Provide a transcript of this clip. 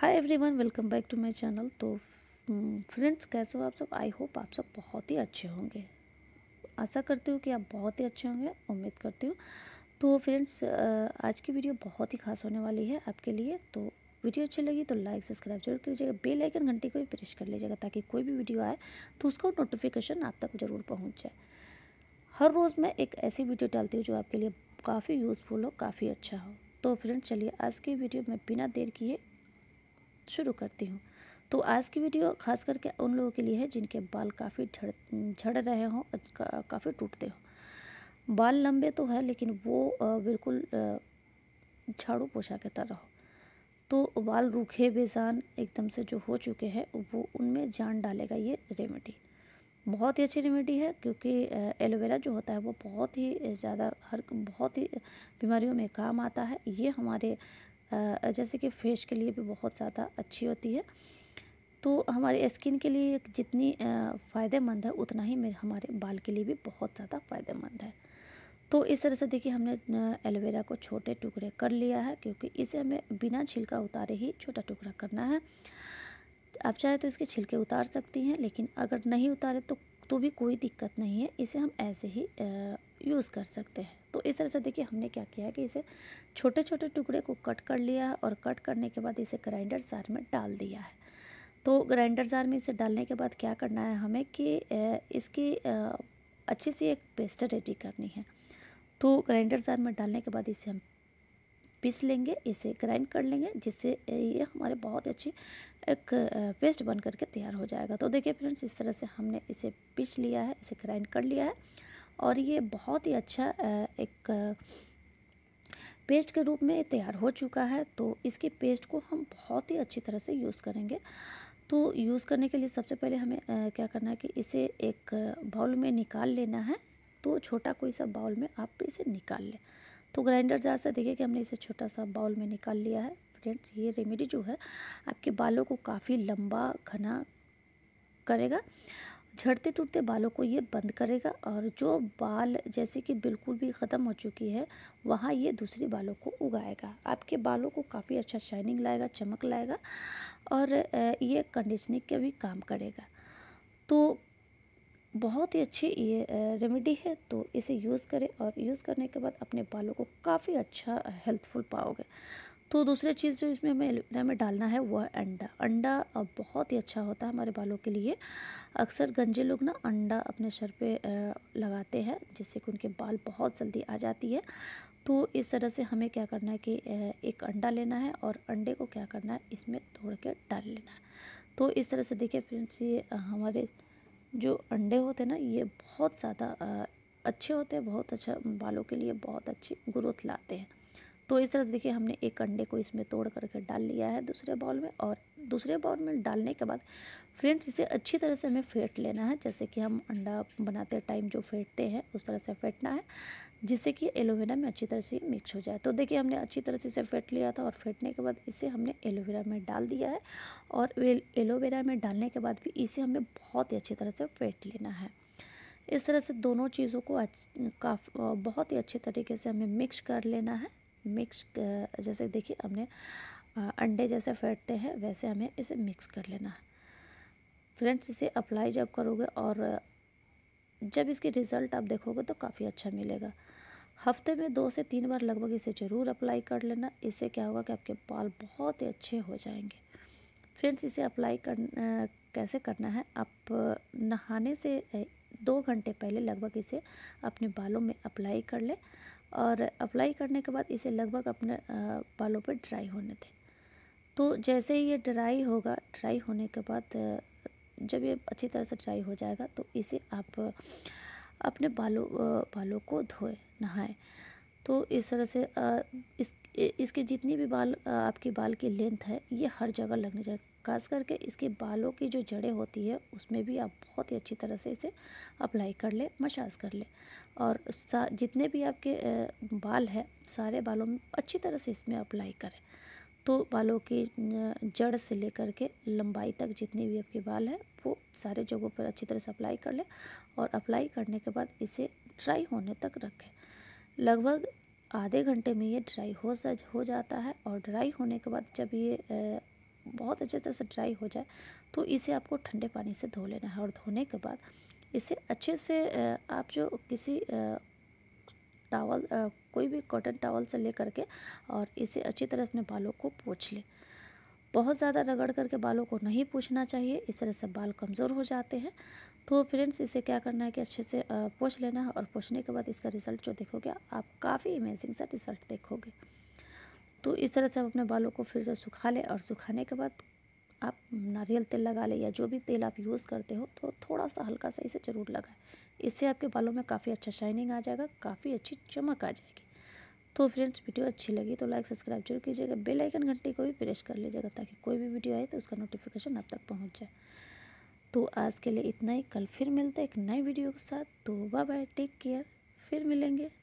hi everyone welcome back to my channel तो friends hmm, कैसे हो आप सब आई होप आप सब बहुत ही अच्छे होंगे आशा करती हूँ कि आप बहुत ही अच्छे होंगे उम्मीद करती हूँ तो फ्रेंड्स आज की वीडियो बहुत ही खास होने वाली है आपके लिए तो वीडियो अच्छी लगी तो लाइक सब्सक्राइब जरूर लीजिएगा बेल आइकन घंटे को भी प्रेस कर लीजिएगा ताकि कोई भी वीडियो आए तो उसका नोटिफिकेशन आप तक ज़रूर पहुँच जाए हर रोज़ मैं एक ऐसी वीडियो डालती हूँ जो आपके लिए काफ़ी यूज़फुल हो काफ़ी अच्छा हो तो फ्रेंड्स चलिए आज की वीडियो में बिना देर किए शुरू करती हूँ तो आज की वीडियो खास करके उन लोगों के लिए है जिनके बाल काफ़ी झड़ झड़ रहे हों का, काफ़ी टूटते हों बाल लंबे तो है लेकिन वो बिल्कुल झाड़ू पोछा के तरह हो तो बाल रूखे बेजान एकदम से जो हो चुके हैं वो उनमें जान डालेगा ये रेमेडी बहुत ही अच्छी रेमेडी है क्योंकि एलोवेरा जो होता है वो बहुत ही ज़्यादा हर बहुत ही बीमारियों में काम आता है ये हमारे जैसे कि फेस के लिए भी बहुत ज़्यादा अच्छी होती है तो हमारे स्किन के लिए जितनी फ़ायदेमंद है उतना ही हमारे बाल के लिए भी बहुत ज़्यादा फ़ायदेमंद है तो इस तरह से देखिए हमने एलोवेरा को छोटे टुकड़े कर लिया है क्योंकि इसे हमें बिना छिलका उतारे ही छोटा टुकड़ा करना है आप चाहे तो इसके छिलके उतार सकती हैं लेकिन अगर नहीं उतारे तो तो भी कोई दिक्कत नहीं है इसे हम ऐसे ही यूज़ कर सकते हैं तो इस तरह से देखिए हमने क्या किया है कि इसे छोटे छोटे टुकड़े को कट कर लिया है और कट करने के बाद इसे ग्राइंडर जार में डाल दिया है तो ग्राइंडर जार में इसे डालने के बाद क्या करना है हमें कि इसकी अच्छी सी एक पेस्ट रेडी करनी है तो ग्राइंडर जार में डालने के बाद इसे हम पीस लेंगे इसे ग्राइंड कर लेंगे जिससे ये हमारे बहुत अच्छी एक पेस्ट बन करके तैयार हो जाएगा तो देखिए फ्रेंड्स इस तरह से हमने इसे पीस लिया है इसे ग्राइंड कर लिया है और ये बहुत ही अच्छा एक पेस्ट के रूप में तैयार हो चुका है तो इसके पेस्ट को हम बहुत ही अच्छी तरह से यूज़ करेंगे तो यूज़ करने के लिए सबसे पहले हमें क्या करना है कि इसे एक बाउल में निकाल लेना है तो छोटा कोई सा बाउल में आप इसे निकाल लें तो ग्राइंडर जार से देखिए कि हमने इसे छोटा सा बाउल में निकाल लिया है फ्रेंड्स ये रेमेडी जो है आपके बालों को काफ़ी लंबा घना करेगा झड़ते टूटते बालों को ये बंद करेगा और जो बाल जैसे कि बिल्कुल भी ख़त्म हो चुकी है वहाँ ये दूसरे बालों को उगाएगा आपके बालों को काफ़ी अच्छा शाइनिंग लाएगा चमक लाएगा और ये कंडीशनिंग का भी काम करेगा तो बहुत ही अच्छी ये रेमेडी है तो इसे यूज़ करें और यूज़ करने के बाद अपने बालों को काफ़ी अच्छा हेल्थफुल पाओगे तो दूसरी चीज़ जो इसमें हमें एलुमिना में डालना है वह अंडा अंडा बहुत ही अच्छा होता है हमारे बालों के लिए अक्सर गंजे लोग ना अंडा अपने सर पे लगाते हैं जिससे कि उनके बाल बहुत जल्दी आ जाती है तो इस तरह से हमें क्या करना है कि एक अंडा लेना है और अंडे को क्या करना है इसमें तोड़ के डाल लेना है तो इस तरह से देखिए फ्रेंड्स ये हमारे जो अंडे होते हैं ना ये बहुत ज़्यादा अच्छे होते हैं बहुत अच्छा बालों के लिए बहुत अच्छी ग्रोथ लाते हैं तो इस तरह से देखिए हमने एक अंडे को इसमें तोड़ करके डाल लिया है दूसरे बॉल में और दूसरे बॉल में डालने के बाद फ्रेंड्स इसे अच्छी तरह से हमें फेंट लेना है जैसे कि हम अंडा बनाते टाइम जो फेंटते हैं उस तरह से फेंटना है जिससे कि एलोवेरा में अच्छी तरह से मिक्स हो जाए तो देखिए हमने अच्छी तरह से इसे फेंट लिया था और फेंटने के बाद इसे हमने एलोवेरा में डाल दिया है और एलोवेरा में डालने के बाद भी इसे हमें बहुत ही अच्छी तरह से फेंट लेना है इस तरह से दोनों चीज़ों को काफ बहुत ही अच्छे तरीके से हमें मिक्स कर लेना है मिक्स जैसे देखिए हमने अंडे जैसे फेंटते हैं वैसे हमें इसे मिक्स कर लेना है फ्रेंड्स इसे अप्लाई जब करोगे और जब इसके रिज़ल्ट आप देखोगे तो काफ़ी अच्छा मिलेगा हफ्ते में दो से तीन बार लगभग इसे ज़रूर अप्लाई कर लेना इससे क्या होगा कि आपके बाल बहुत ही अच्छे हो जाएंगे फ्रेंड्स इसे अप्लाई कर कैसे करना है आप नहाने से दो घंटे पहले लगभग इसे अपने बालों में अप्लाई कर लें और अप्लाई करने के बाद इसे लगभग अपने बालों पर ड्राई होने दें तो जैसे ही ये ड्राई होगा ड्राई होने के बाद जब ये अच्छी तरह से ड्राई हो जाएगा तो इसे आप अपने बालों बालों को धोए नहाए तो इस तरह से इस इसके जितनी भी बाल आपके बाल की लेंथ है ये हर जगह लगने जाए खास करके इसके बालों की जो जड़ें होती है उसमें भी आप बहुत ही अच्छी तरह से इसे अप्लाई कर ले मसाज कर ले और जितने भी आपके बाल हैं सारे बालों में अच्छी तरह से इसमें अप्लाई करें तो बालों की जड़ से लेकर के लंबाई तक जितने भी आपके बाल हैं वो सारे जगहों पर अच्छी तरह से अप्लाई कर लें और अप्लाई करने के बाद इसे ड्राई होने तक रखें लगभग आधे घंटे में ये ड्राई हो सज हो जाता है और ड्राई होने के बाद जब ये बहुत अच्छे तरह से ड्राई हो जाए तो इसे आपको ठंडे पानी से धो लेना है और धोने के बाद इसे अच्छे से आप जो किसी टावल कोई भी कॉटन टावल से ले करके और इसे अच्छी तरह अपने बालों को पोछ लें बहुत ज़्यादा रगड़ करके बालों को नहीं पूछना चाहिए इस तरह से बाल कमज़ोर हो जाते हैं तो फ्रेंड्स इसे क्या करना है कि अच्छे से पोछ लेना है और पोछने के बाद इसका रिज़ल्ट जो देखोगे आप काफ़ी इमेजिंग सा रिज़ल्ट देखोगे तो इस तरह से आप अपने बालों को फिर से सुखा लें और सुखाने के बाद आप नारियल तेल लगा लें या जो भी तेल आप यूज़ करते हो तो थोड़ा सा हल्का सा इसे ज़रूर लगाएं इससे आपके बालों में काफ़ी अच्छा शाइनिंग आ जाएगा काफ़ी अच्छी चमक आ जाएगी तो फ्रेंड्स वीडियो अच्छी लगी तो लाइक सब्सक्राइब जरूर कीजिएगा बेल आइकन घंटी को भी प्रेस कर लीजिएगा ताकि कोई भी वीडियो आए तो उसका नोटिफिकेशन आप तक पहुँच जाए तो आज के लिए इतना ही कल फिर मिलते हैं एक नए वीडियो के साथ तो बाय बाय टेक केयर फिर मिलेंगे